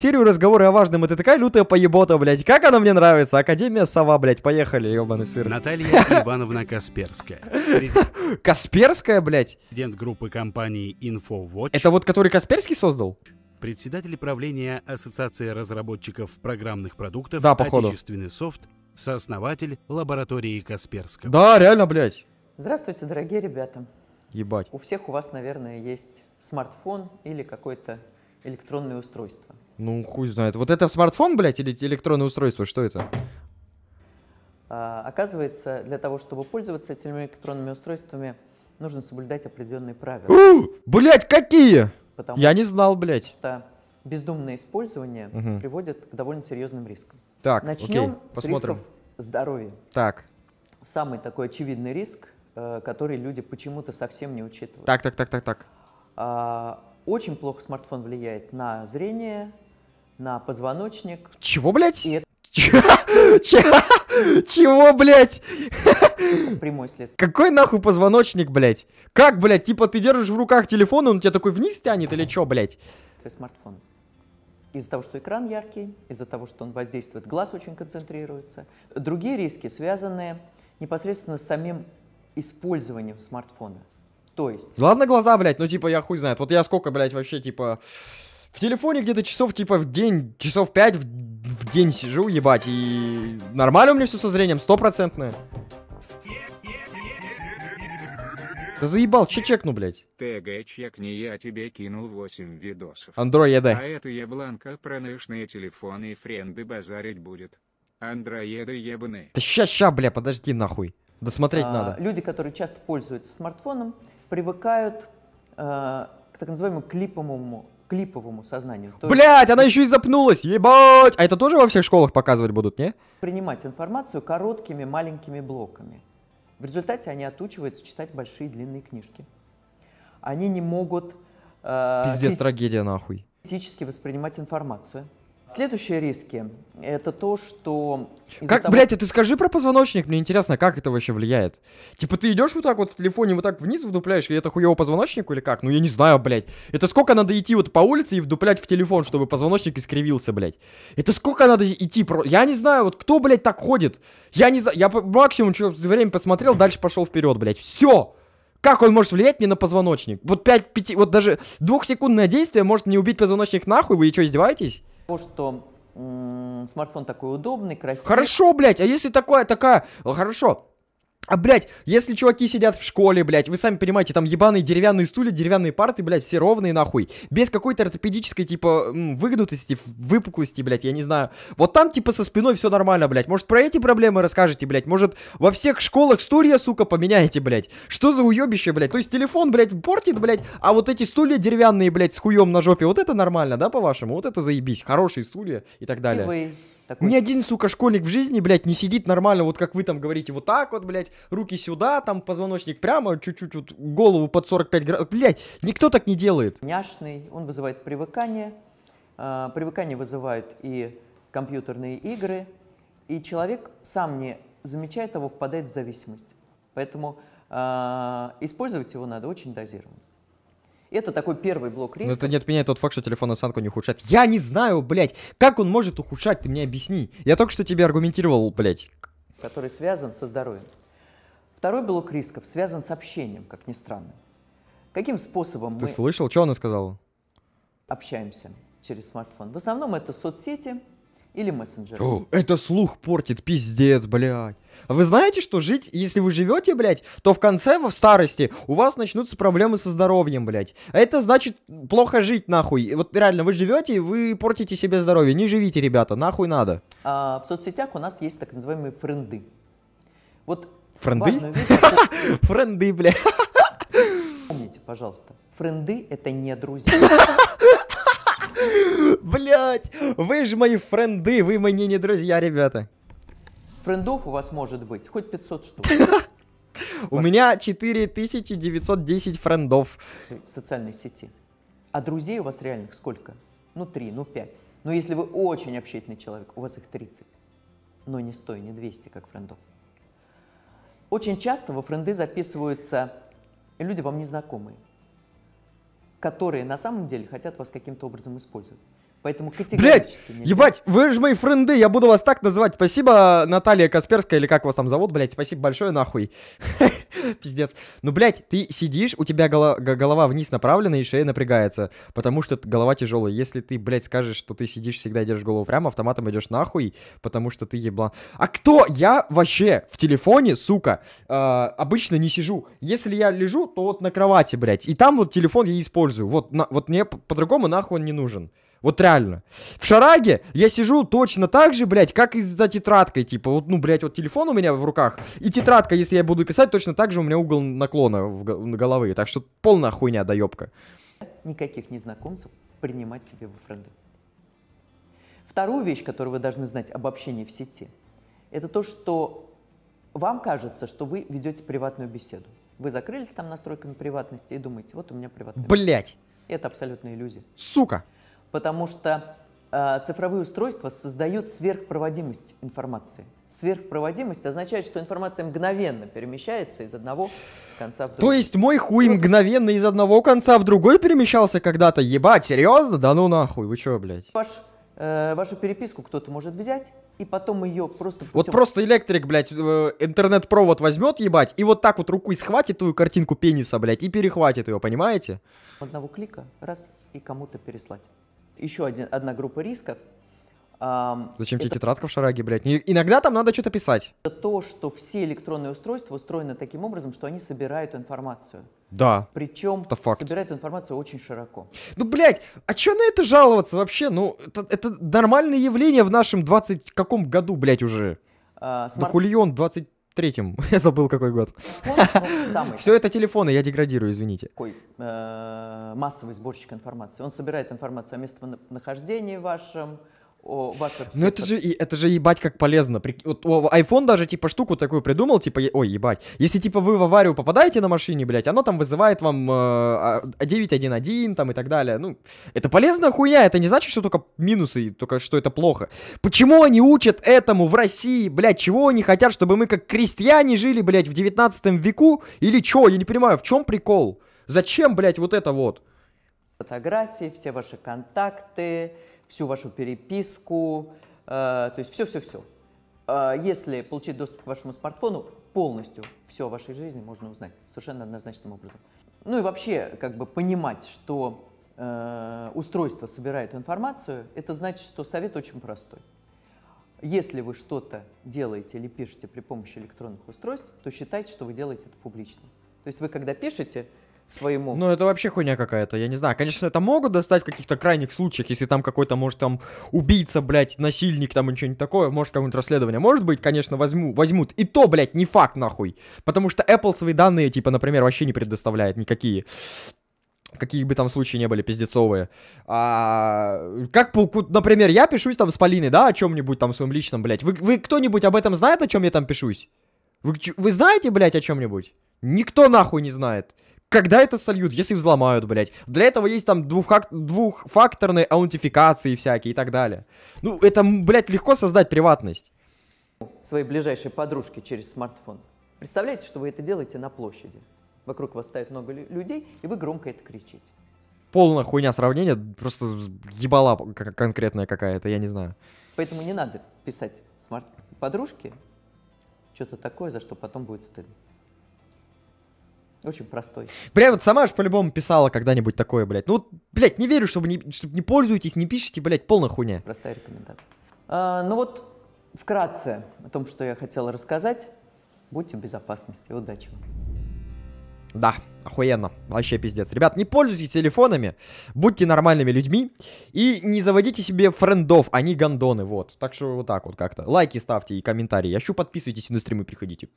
Серию разговоры о важном, это такая лютая поебота, блядь. Как она мне нравится. Академия Сова, блядь. Поехали, ебаный сыр. Наталья Ивановна Касперская. Касперская, блядь? Президент группы компании InfoWatch. Это вот который Касперский создал? Председатель правления Ассоциации разработчиков программных продуктов да, походу. «Отечественный софт», сооснователь лаборатории Касперского. Да, реально, блядь. Здравствуйте, дорогие ребята. Ебать. У всех у вас, наверное, есть смартфон или какое-то электронное устройство. Ну, хуй знает. Вот это смартфон, блядь, или электронное устройство? Что это? А, оказывается, для того, чтобы пользоваться этими электронными устройствами, нужно соблюдать определенные правила. блять, какие? Потому Я не знал, блядь. Что бездумное использование угу. приводит к довольно серьезным рискам. Так, Начнем окей, посмотрим. с рисков здоровья. Так. Самый такой очевидный риск, э, который люди почему-то совсем не учитывают. Так, так, так, так, так. А, очень плохо смартфон влияет на зрение, на позвоночник. Чего, блядь? это... Чего, блядь? Прямой след. Какой нахуй позвоночник, блядь? Как, блядь? Типа ты держишь в руках телефон, и он тебя такой вниз тянет или чё, блядь? Твой смартфон. Из-за того, что экран яркий, из-за того, что он воздействует, глаз очень концентрируется. Другие риски связанные непосредственно с самим использованием смартфона. То есть... Ладно глаза, блядь, ну типа я хуй знает. Вот я сколько, блядь, вообще типа... В телефоне где-то часов типа в день, часов 5 в, в день сижу, ебать, и нормально у меня все со зрением, стопроцентное. Да заебал, че чекну, блядь? ТГ чекни, я тебе кинул 8 видосов. Андрой, А это ебланка про нышные телефоны и френды базарить будет. Андроиды ебаны. Да ща, ща, бля, подожди нахуй. Досмотреть а, надо. Люди, которые часто пользуются смартфоном, привыкают э, к так называемому клиповому клиповому сознанию. То Блять, она еще и запнулась, ебать! А это тоже во всех школах показывать будут, не? Принимать информацию короткими маленькими блоками. В результате они отучиваются читать большие длинные книжки. Они не могут... Э, Пиздец, трагедия нахуй. Критически воспринимать информацию. Следующие риски – это то, что... Как, того... блядь, а ты скажи про позвоночник, мне интересно, как это вообще влияет? Типа ты идешь вот так вот в телефоне, вот так вниз вдупляешь, и это хуево позвоночнику или как? Ну я не знаю, блядь. Это сколько надо идти вот по улице и вдуплять в телефон, чтобы позвоночник искривился, блядь? Это сколько надо идти? Про... Я не знаю, вот кто, блядь, так ходит? Я не знаю, я по... максимум что время посмотрел, дальше пошел вперед, блядь. Все! Как он может влиять мне на позвоночник? Вот 5, 5, вот даже двухсекундное действие может не убить позвоночник нахуй, вы что, издеваетесь? то, что смартфон такой удобный, красивый. Хорошо, блядь, а если такое, такая, хорошо, а, блядь, если чуваки сидят в школе, блядь, вы сами понимаете, там ебаные деревянные стулья, деревянные парты, блядь, все ровные нахуй. Без какой-то ортопедической, типа, выгнутости, выпуклости, блядь, я не знаю. Вот там, типа, со спиной все нормально, блядь. Может, про эти проблемы расскажете, блядь? Может, во всех школах стулья, сука, поменяете, блядь? Что за уебище, блядь? То есть телефон, блядь, портит, блядь, а вот эти стулья деревянные, блядь, с хуем на жопе, вот это нормально, да, по-вашему? Вот это заебись, хорошие стулья и так далее. И вы. Такой... Ни один, сука, школьник в жизни, блядь, не сидит нормально, вот как вы там говорите, вот так вот, блядь, руки сюда, там позвоночник прямо, чуть-чуть вот голову под 45 градусов. Блядь, никто так не делает. Няшный, он вызывает привыкание. А, привыкание вызывают и компьютерные игры, и человек сам не замечает того, впадает в зависимость. Поэтому а, использовать его надо очень дозированно. Это такой первый блок ну, риска. Но это не отменяет тот факт, что телефон осанку не ухудшает. Я не знаю, блядь, как он может ухудшать, ты мне объясни. Я только что тебе аргументировал, блядь. Который связан со здоровьем. Второй блок рисков связан с общением, как ни странно. Каким способом ты мы... Ты слышал, что она сказала? Общаемся через смартфон. В основном это соцсети, или мессенджеры. О, это слух портит, пиздец, блядь. Вы знаете, что жить, если вы живете, блядь, то в конце, в старости, у вас начнутся проблемы со здоровьем, блядь. А это значит плохо жить, нахуй. Вот реально, вы живете, и вы портите себе здоровье. Не живите, ребята, нахуй надо. А, в соцсетях у нас есть так называемые френды. Вот Френды? Френды, блядь. Помните, пожалуйста, френды это не друзья. Блять, вы же мои френды, вы мои не друзья, ребята. Френдов у вас может быть хоть 500 штук. У меня 4910 френдов. В социальной сети. А друзей у вас реальных сколько? Ну, три, ну, пять. Но если вы очень общительный человек, у вас их 30. Но не 100 не 200, как френдов. Очень часто во френды записываются люди вам незнакомые которые на самом деле хотят вас каким-то образом использовать. Поэтому категорически блядь, нельзя. ебать, вы же мои френды, я буду вас так называть. Спасибо, Наталья Касперская, или как вас там зовут, блять. спасибо большое, нахуй. Пиздец. Ну, блядь, ты сидишь, у тебя голова, вниз направлена и шея напрягается, потому что голова тяжелая. Если ты, блядь, скажешь, что ты сидишь всегда держишь голову прямо, автоматом идешь нахуй, потому что ты ебла. А кто? Я вообще в телефоне, сука, а, обычно не сижу. Если я лежу, то вот на кровати, блядь. И там вот телефон я использую. Вот, вот мне по-другому нахуй он не нужен. Вот реально. В шараге я сижу точно так же, блядь, как и за тетрадкой. Типа, вот, ну, блядь, вот телефон у меня в руках. И тетрадка, если я буду писать, точно так же у меня угол наклона в головы. Так что полная хуйня, доебка. Никаких незнакомцев принимать себе во френды. Вторую вещь, которую вы должны знать об общении в сети, это то, что вам кажется, что вы ведете приватную беседу. Вы закрылись там настройками приватности и думаете, вот у меня приватная Блять! Это абсолютная иллюзия. Сука! потому что э, цифровые устройства создают сверхпроводимость информации. Сверхпроводимость означает, что информация мгновенно перемещается из одного конца в другой. То есть мой хуй мгновенно из одного конца в другой перемещался когда-то? Ебать, серьезно? Да ну нахуй, вы чё, блядь? Ваш э, вашу переписку кто-то может взять, и потом ее просто... Путем... Вот просто электрик, блядь, э, интернет-провод возьмет, ебать, и вот так вот рукой схватит твою картинку пениса, блядь, и перехватит ее, понимаете? Одного клика, раз, и кому-то переслать еще один, одна группа рисков. Зачем тебе это... тетрадка в шараге, блядь? Иногда там надо что-то писать. Это то, что все электронные устройства устроены таким образом, что они собирают информацию. Да. Причем собирают информацию очень широко. Ну, блядь, а чё на это жаловаться вообще? Ну, это, это нормальное явление в нашем 20 каком году, блядь, уже? А, смарт... Да 20 третьем. Я забыл, какой год. Ну, Все это телефоны, я деградирую, извините. Такой э, массовый сборщик информации. Он собирает информацию о местонахождении вашем, о, Ну это же, это же ебать как полезно. При... Вот о, iPhone даже типа штуку такую придумал, типа, е... ой, ебать. Если типа вы в аварию попадаете на машине, блядь, оно там вызывает вам э, 911 а, а, там и так далее. Ну, это полезно хуя, это не значит, что только минусы, только что это плохо. Почему они учат этому в России, блядь, чего они хотят, чтобы мы как крестьяне жили, блядь, в 19 веку? Или чё, я не понимаю, в чем прикол? Зачем, блядь, вот это вот? Фотографии, все ваши контакты, всю вашу переписку, э, то есть все-все-все. Э, если получить доступ к вашему смартфону, полностью все о вашей жизни можно узнать совершенно однозначным образом. Ну и вообще, как бы понимать, что э, устройство собирает информацию, это значит, что совет очень простой. Если вы что-то делаете или пишете при помощи электронных устройств, то считайте, что вы делаете это публично. То есть вы, когда пишете, своему. Ну, это вообще хуйня какая-то, я не знаю. Конечно, это могут достать в каких-то крайних случаях, если там какой-то, может, там, убийца, блядь, насильник, там, или что-нибудь такое, может, какое-нибудь расследование. Может быть, конечно, возьму, возьмут. И то, блядь, не факт, нахуй. Потому что Apple свои данные, типа, например, вообще не предоставляет никакие. Какие бы там случаи не были пиздецовые. А, как, например, я пишусь там с Полиной, да, о чем-нибудь там своем личном, блядь. Вы, вы кто-нибудь об этом знает, о чем я там пишусь? Вы, вы знаете, блядь, о чем-нибудь? Никто нахуй не знает. Когда это сольют, если взломают, блядь? Для этого есть там двухак... двухфакторные аутентификации всякие и так далее. Ну, это, блядь, легко создать приватность. Своей ближайшей подружке через смартфон. Представляете, что вы это делаете на площади. Вокруг вас стоит много людей, и вы громко это кричите. Полная хуйня сравнения, просто ебала конкретная какая-то, я не знаю. Поэтому не надо писать смарт подружке что-то такое, за что потом будет стыдно. Очень простой. Бля, вот сама же по-любому писала когда-нибудь такое, блядь. Ну, вот, блядь, не верю, чтобы не, чтобы не пользуетесь, не пишите, блядь, полная хуйня. Простая рекомендация. А, ну вот, вкратце о том, что я хотел рассказать. Будьте в безопасности. Удачи вам. Да, охуенно. Вообще пиздец. Ребят, не пользуйтесь телефонами, будьте нормальными людьми и не заводите себе френдов, они гандоны, вот. Так что вот так вот как-то. Лайки ставьте и комментарии. А еще подписывайтесь на стримы, приходите.